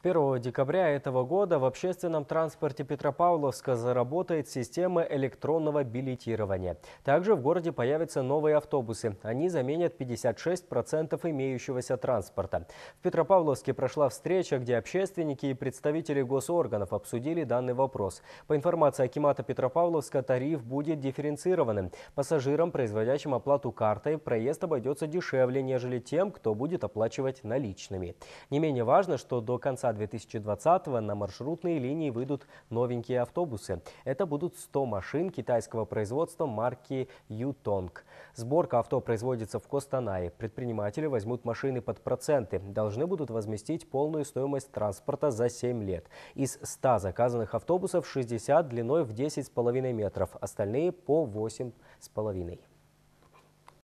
С 1 декабря этого года в общественном транспорте Петропавловска заработает система электронного билетирования. Также в городе появятся новые автобусы. Они заменят 56% имеющегося транспорта. В Петропавловске прошла встреча, где общественники и представители госорганов обсудили данный вопрос. По информации Акимата Петропавловска, тариф будет дифференцированным. Пассажирам, производящим оплату картой, проезд обойдется дешевле, нежели тем, кто будет оплачивать наличными. Не менее важно, что до конца ЖКХ 2020 на маршрутные линии выйдут новенькие автобусы. Это будут 100 машин китайского производства марки «Ютонг». Сборка авто производится в Костанае. Предприниматели возьмут машины под проценты. Должны будут возместить полную стоимость транспорта за 7 лет. Из 100 заказанных автобусов 60 длиной в 10,5 метров, остальные по 8,5.